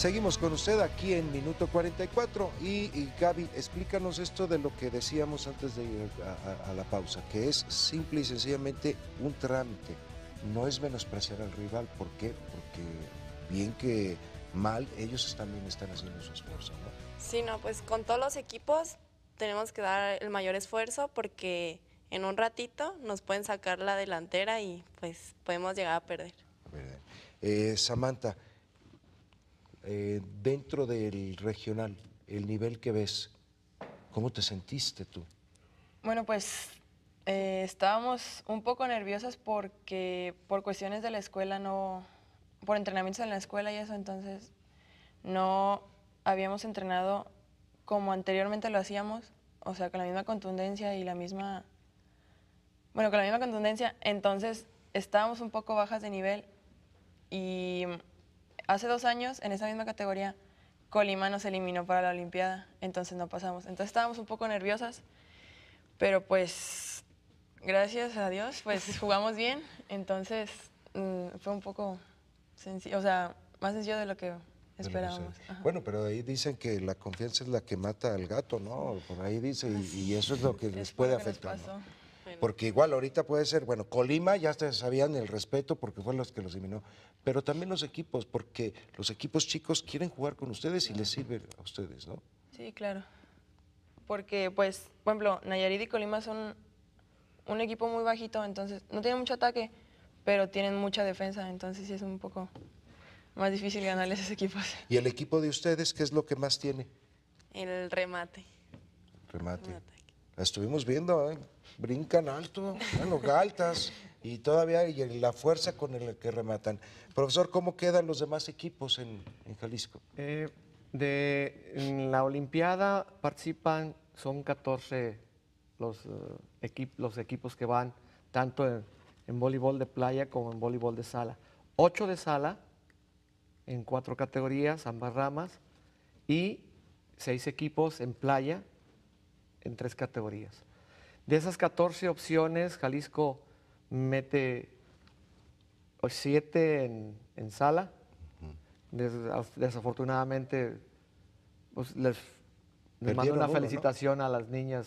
Seguimos con usted aquí en Minuto 44 y, Gaby, explícanos esto de lo que decíamos antes de ir a, la pausa, que es simple y sencillamente un trámite. No es menospreciar al rival, ¿por qué? Porque bien que mal, ellos también están haciendo su esfuerzo, ¿no? Sí, no, pues con todos los equipos tenemos que dar el mayor esfuerzo porque en un ratito nos pueden sacar la delantera y pues podemos llegar a perder. Eh, Samantha, eh, dentro del regional, el nivel que ves, ¿cómo te sentiste tú? Bueno, pues eh, estábamos un poco nerviosas porque por cuestiones de la escuela no, por entrenamientos en la escuela y eso, entonces no habíamos entrenado como anteriormente lo hacíamos, o sea, con la misma contundencia y la misma, bueno, con la misma contundencia, entonces estábamos un poco bajas de nivel y hace dos años, en esa misma categoría, Colima nos eliminó para la Olimpiada, entonces no pasamos. Entonces estábamos un poco nerviosas, pero pues gracias a Dios, pues jugamos bien, entonces mm, fue un poco sencillo, o sea, más sencillo de lo que esperábamos. Bueno, pero ahí dicen que la confianza es la que mata al gato, ¿no? Por ahí dice, y, y eso es lo que les puede afectar. Porque igual ahorita puede ser, bueno, Colima ya sabían el respeto porque fue los que los eliminó, pero también los equipos, porque los equipos chicos quieren jugar con ustedes y les sirve a ustedes, ¿no? Sí, claro. Porque, pues, por ejemplo, Nayarit y Colima son un equipo muy bajito, entonces no tienen mucho ataque, pero tienen mucha defensa, entonces sí es un poco más difícil ganarles esos equipos. ¿Y el equipo de ustedes qué es lo que más tiene? El Remate. remate estuvimos viendo, ¿eh? brincan alto, bueno, galtas, y todavía la fuerza con la que rematan. Profesor, ¿cómo quedan los demás equipos en, Jalisco? Eh, de, en la Olimpiada participan, son 14 eh, los, equipos que van, tanto en, voleibol de playa como en voleibol de sala. Ocho de sala, en cuatro categorías, ambas ramas, y seis equipos en playa, en tres categorías. De esas 14 opciones, Jalisco mete 7 pues, en, sala. desafortunadamente, pues, les, mando una felicitación a las niñas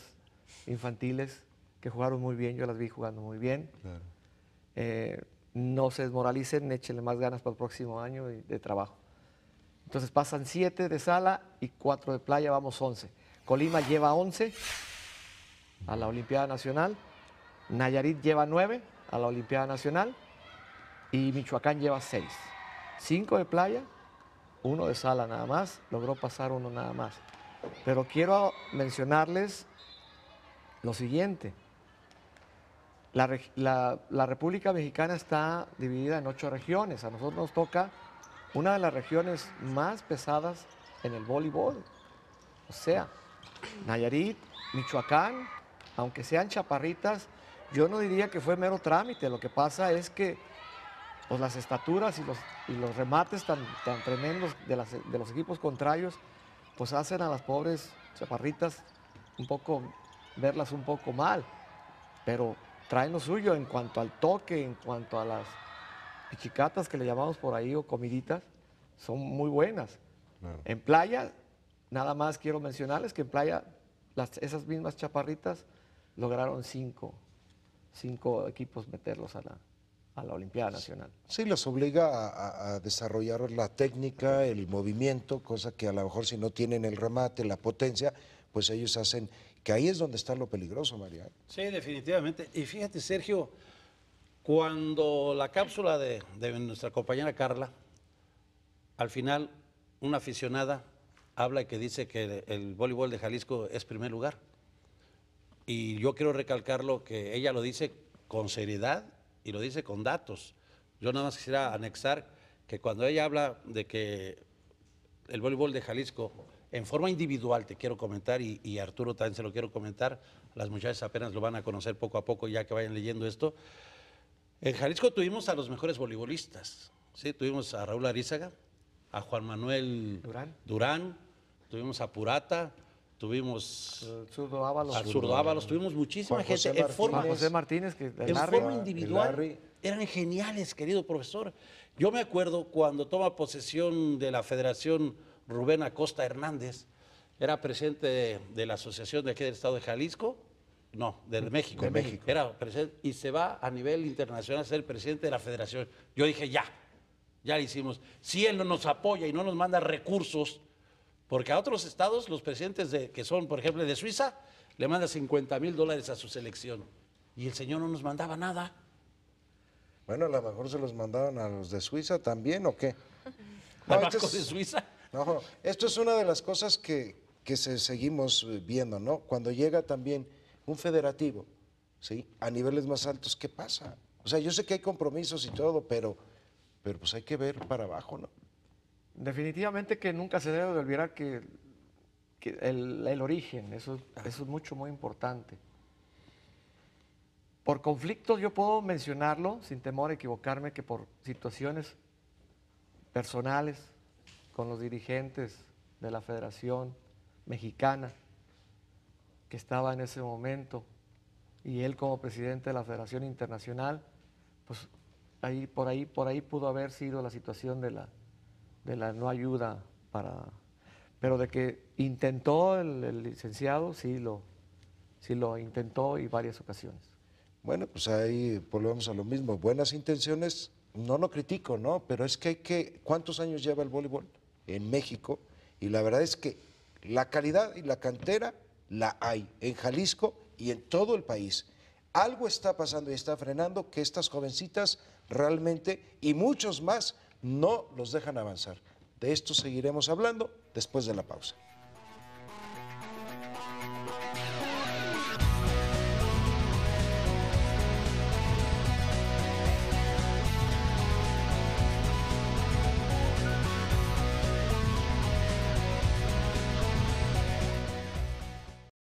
infantiles que jugaron muy bien, yo las vi jugando muy bien. Eh, no se desmoralicen, échenle más ganas para el próximo año de trabajo. Entonces pasan siete de sala y cuatro de playa, vamos 11. Colima lleva 11 a la Olimpiada Nacional, Nayarit lleva 9 a la Olimpiada Nacional y Michoacán lleva 6. 5 de playa, uno de sala nada más, logró pasar uno nada más. Pero quiero mencionarles lo siguiente. La, la, República Mexicana está dividida en ocho regiones. A nosotros nos toca una de las regiones más pesadas en el voleibol. O sea, Nayarit, Michoacán, aunque sean chaparritas, yo no diría que fue mero trámite. Lo que pasa es que pues, las estaturas y los, y los remates tan, tan tremendos de, de los equipos contrarios, pues hacen a las pobres chaparritas un poco, verlas un poco mal. Pero traen lo suyo en cuanto al toque, en cuanto a las pichicatas que le llamamos por ahí o comiditas, son muy buenas. En playa Nada más quiero mencionarles que en playa esas mismas chaparritas lograron cinco, equipos meterlos a la, a la Olimpiada Nacional. Sí, los obliga a, desarrollar la técnica, el movimiento, cosa que a lo mejor si no tienen el remate, la potencia, pues ellos hacen, que ahí es donde está lo peligroso, María. Sí, definitivamente. Y fíjate, Sergio, cuando la cápsula de nuestra compañera Carla, al final una aficionada habla y que dice que el, voleibol de Jalisco es primer lugar. Y yo quiero recalcarlo que ella lo dice con seriedad y lo dice con datos. Yo nada más quisiera anexar que cuando ella habla de que el voleibol de Jalisco, en forma individual te quiero comentar, y, Arturo también se lo quiero comentar, las muchachas apenas lo van a conocer poco a poco ya que vayan leyendo esto. En Jalisco tuvimos a los mejores voleibolistas, ¿sí? tuvimos a Raúl Arizaga, a Juan Manuel Durán tuvimos a Purata, tuvimos al Zurdo Ábalos, tuvimos muchísima gente en forma, José Martínez, que en forma individual eran geniales, querido profesor. Yo me acuerdo cuando toma posesión de la Federación Rubén Acosta Hernández, era presidente de, la Asociación de aquí del Estado de Jalisco, no, del México. De México. Era presidente y se va a nivel internacional a ser presidente de la Federación. Yo dije, ya, ya lo hicimos. Si él no nos apoya y no nos manda recursos, porque a otros estados, los presidentes que son, por ejemplo, de Suiza, le mandan 50 mil dólares a su selección. Y el señor no nos mandaba nada. Bueno, a lo mejor se los mandaban a los de Suiza también, ¿o qué? No, de Suiza? No, esto es una de las cosas que, seguimos eh, viendo, ¿no? Cuando llega también un federativo, ¿sí? A niveles más altos, ¿qué pasa? O sea, yo sé que hay compromisos y todo, pero, pero pues hay que ver para abajo, ¿no? Definitivamente que nunca se debe de olvidar que, el, origen, eso, eso es mucho, muy importante. Por conflictos yo puedo mencionarlo, sin temor a equivocarme, que por situaciones personales con los dirigentes de la Federación Mexicana, que estaba en ese momento, y él como presidente de la Federación Internacional, pues ahí, por, ahí, por ahí pudo haber sido la situación de la, de la no ayuda para... Pero de que intentó el, licenciado, sí lo, sí lo intentó y varias ocasiones. Bueno, pues ahí volvemos a lo mismo. Buenas intenciones, no lo critico, ¿no? Pero es que hay que... ¿Cuántos años lleva el voleibol en México? Y la verdad es que la calidad y la cantera la hay en Jalisco y en todo el país. Algo está pasando y está frenando que estas jovencitas realmente y muchos más no los dejan avanzar. De esto seguiremos hablando después de la pausa.